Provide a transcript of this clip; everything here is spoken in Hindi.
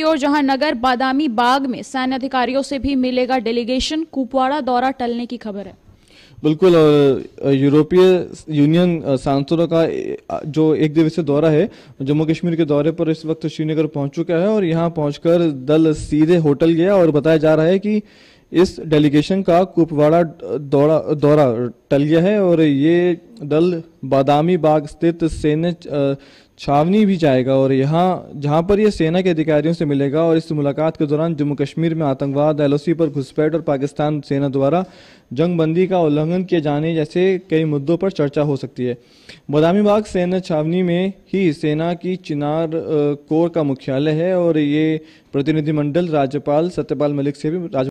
की ओर जहां नगर बादामी बाग में सैन्य अधिकारियों से भी मिलेगा डेलीगेशन कुपवाड़ा दौरा टलने की खबर है बिल्कुल यूरोपीय यूनियन सांसदों का जो एक दिवसीय दौरा है जम्मू कश्मीर के दौरे पर इस वक्त श्रीनगर पहुंच चुका है और यहां पहुंचकर दल सीधे होटल गया और बताया जा रहा है कि इस डेलीगेशन का कुपवाड़ा दौरा दौरा टल गया है और ये दल बादामी बाग स्थित सेना छावनी भी जाएगा और यहाँ जहाँ पर यह सेना के अधिकारियों से मिलेगा और इस मुलाकात के दौरान जम्मू कश्मीर में आतंकवाद एलओसी पर घुसपैठ और पाकिस्तान सेना द्वारा जंगबंदी का उल्लंघन किए जाने जैसे कई मुद्दों पर चर्चा हो सकती है बदामी बाग सेना छावनी में ही सेना की चिनार कोर का मुख्यालय है और ये प्रतिनिधिमंडल राज्यपाल सत्यपाल मलिक से भी राज्य